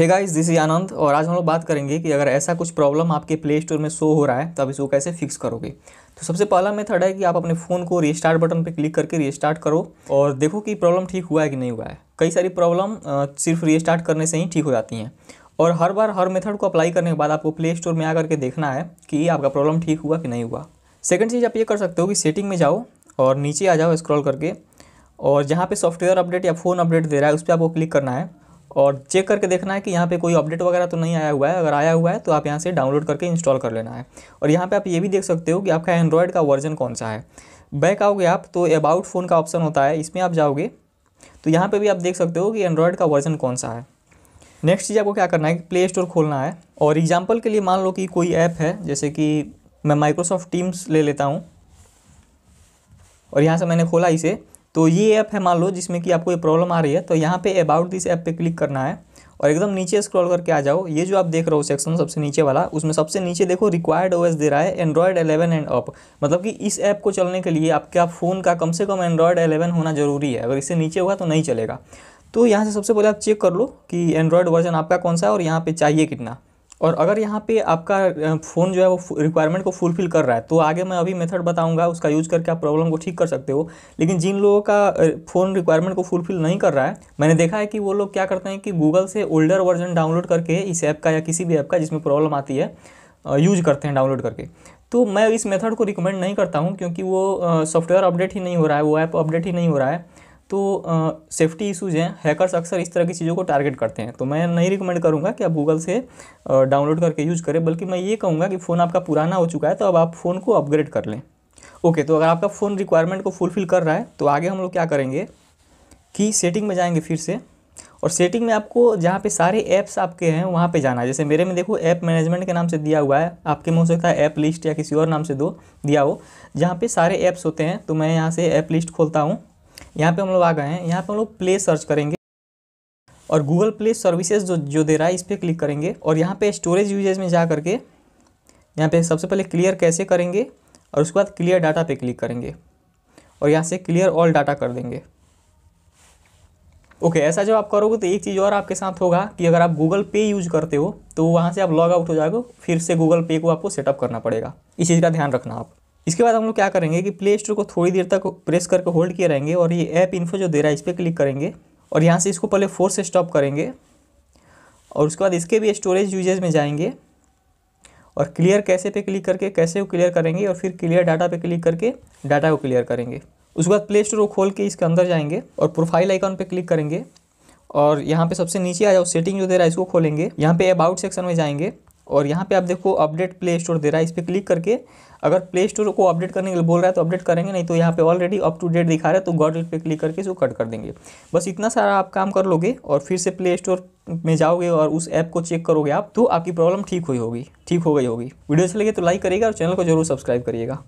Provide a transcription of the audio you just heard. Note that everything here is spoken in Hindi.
hey guys this is Anand और आज हम लोग बात करेंगे कि अगर ऐसा कुछ प्रॉब्लम आपके प्ले स्टोर में शो हो रहा है तो आप इसको कैसे फिक्स करोगे तो सबसे पहला मेथड है कि आप अपने फ़ोन को रिस्टार्ट बटन पर क्लिक करके रिस्टार्ट करो और देखो कि प्रॉब्लम ठीक हुआ है कि नहीं हुआ है कई सारी प्रॉब्लम सिर्फ रिस्टार्ट करने से ही ठीक हो जाती हैं और हर बार हर मेथड को अप्लाई करने के बाद आपको प्ले स्टोर में आकर के देखना है कि आपका प्रॉब्लम ठीक हुआ कि नहीं हुआ सेकेंड चीज़ आप ये कर सकते हो कि सेटिंग में जाओ और नीचे आ जाओ स्क्रॉल करके और जहाँ पे सॉफ्टवेयर अपडेट या फ़ोन अपडेट दे रहा है उस पर आपको क्लिक करना है और चेक करके देखना है कि यहाँ पे कोई अपडेट वगैरह तो नहीं आया हुआ है अगर आया हुआ है तो आप यहाँ से डाउनलोड करके इंस्टॉल कर लेना है और यहाँ पे आप ये भी देख सकते हो कि आपका एंड्रॉयड का वर्जन कौन सा है बैक आओगे आप तो अबाउट फ़ोन का ऑप्शन होता है इसमें आप जाओगे तो यहाँ पर भी आप देख सकते हो कि एंड्रॉयड का वर्जन कौन सा है नेक्स्ट चीज़ आपको क्या करना है कि प्ले स्टोर खोलना है और एग्जाम्पल के लिए मान लो कि कोई ऐप है जैसे कि मैं माइक्रोसॉफ्ट टीम्स ले लेता हूँ और यहाँ से मैंने खोला इसे तो ये ऐप है मान लो जिसमें कि आपको ये प्रॉब्लम आ रही है तो यहाँ पे अबाउट दिस ऐप पे क्लिक करना है और एकदम नीचे स्क्रॉल करके आ जाओ ये जो आप देख रहे हो सेक्शन सबसे नीचे वाला उसमें सबसे नीचे देखो रिक्वायर्ड ओएस दे रहा है एंड्रॉयड 11 एंड अप मतलब कि इस ऐप को चलने के लिए आपका फ़ोन का कम से कम एंड्रॉयड 11 होना ज़रूरी है अगर इससे नीचे हुआ तो नहीं चलेगा तो यहाँ से सबसे पहले आप चेक कर लो कि एंड्रॉयड वर्जन आपका कौन सा है और यहाँ पर चाहिए कितना और अगर यहाँ पे आपका फ़ोन जो है वो रिक्वायरमेंट को फुलफिल कर रहा है तो आगे मैं अभी मेथड बताऊँगा उसका यूज करके आप प्रॉब्लम को ठीक कर सकते हो लेकिन जिन लोगों का फ़ोन रिक्वायरमेंट को फुलफिल नहीं कर रहा है मैंने देखा है कि वो लोग क्या करते हैं कि गूगल से ओल्डर वर्जन डाउनलोड करके इस ऐप का या किसी भी ऐप का जिसमें प्रॉब्लम आती है यूज करते हैं डाउनलोड करके तो मैं इस मेथड को रिकमेंड नहीं करता हूँ क्योंकि वो सॉफ्टवेयर अपडेट ही नहीं हो रहा है वो ऐप अपडेट ही नहीं हो रहा है तो सेफ्टी इशूज़ हैं हैकर्स अक्सर इस तरह की चीज़ों को टारगेट करते हैं तो मैं नहीं रिकमेंड करूँगा कि आप गूगल से डाउनलोड करके यूज़ करें बल्कि मैं ये कहूँगा कि फ़ोन आपका पुराना हो चुका है तो अब आप फ़ोन को अपग्रेड कर लें ओके तो अगर आपका फ़ोन रिक्वायरमेंट को फुलफ़िल कर रहा है तो आगे हम लोग क्या करेंगे कि सेटिंग में जाएंगे फिर से और सेटिंग में आपको जहाँ पे सारे ऐप्स आपके हैं वहाँ पे जाना है जैसे मेरे में देखो ऐप मैनेजमेंट के नाम से दिया हुआ है आपके में हो सकता है ऐप लिस्ट या किसी और नाम से दो दिया हो जहाँ पे सारे ऐप्स होते हैं तो मैं यहाँ से ऐप लिस्ट खोलता हूँ यहाँ पे हम लोग आ गए हैं यहाँ पे हम लोग प्ले सर्च करेंगे और गूगल प्ले सर्विसेज जो जो दे रहा है इस पर क्लिक करेंगे और यहाँ पे स्टोरेज यूजेज में जा करके यहाँ पे सबसे पहले क्लियर कैसे करेंगे और उसके बाद क्लियर डाटा पे क्लिक करेंगे और यहाँ से क्लियर ऑल डाटा कर देंगे ओके okay, ऐसा जब आप करोगे तो एक चीज़ और आपके साथ होगा कि अगर आप गूगल पे यूज करते हो तो वहाँ से आप लॉग आउट हो जाएगा फिर से गूगल पे को आपको सेटअप करना पड़ेगा इस चीज़ का ध्यान रखना आप इसके बाद हम लोग क्या करेंगे कि प्ले स्टोर को थोड़ी देर तक प्रेस करके होल्ड किए रहेंगे और ये ऐप इन्फो जो दे रहा है इस पर क्लिक करेंगे और यहाँ से इसको पहले फोर से स्टॉप करेंगे और उसके बाद इसके भी स्टोरेज यूजेज में जाएंगे और क्लियर कैसे पे क्लिक करके कैसे को क्लियर करेंगे और फिर क्लियर डाटा पे क्लिक करके डाटा को क्लियर करेंगे उसके बाद प्ले स्टोर को खोल के इसके अंदर जाएंगे और प्रोफाइल आइकॉन पे क्लिक करेंगे और यहाँ पे सबसे नीचे आ जाओ सेटिंग जो दे रहा है इसको खोलेंगे यहाँ पे अबाउट सेक्शन में जाएंगे और यहाँ पे आप देखो अपडेट प्ले स्टोर दे रहा है इस पर क्लिक करके अगर प्ले स्टोर को अपडेट करने के लिए बोल रहा है तो अपडेट करेंगे नहीं तो यहाँ पे ऑलरेडी अप टू डेट दिखा रहा है तो गॉड पे क्लिक करके इसको कट कर देंगे बस इतना सारा आप काम कर लोगे और फिर से प्ले स्टोर में जाओगे और उस ऐप को चेक करोगे आप तो आपकी प्रॉब्लम ठीक हुई होगी ठीक हो गई होगी वीडियो अच्छी लगे तो लाइक करिएगा और चैनल को जरूर सब्सक्राइब करिएगा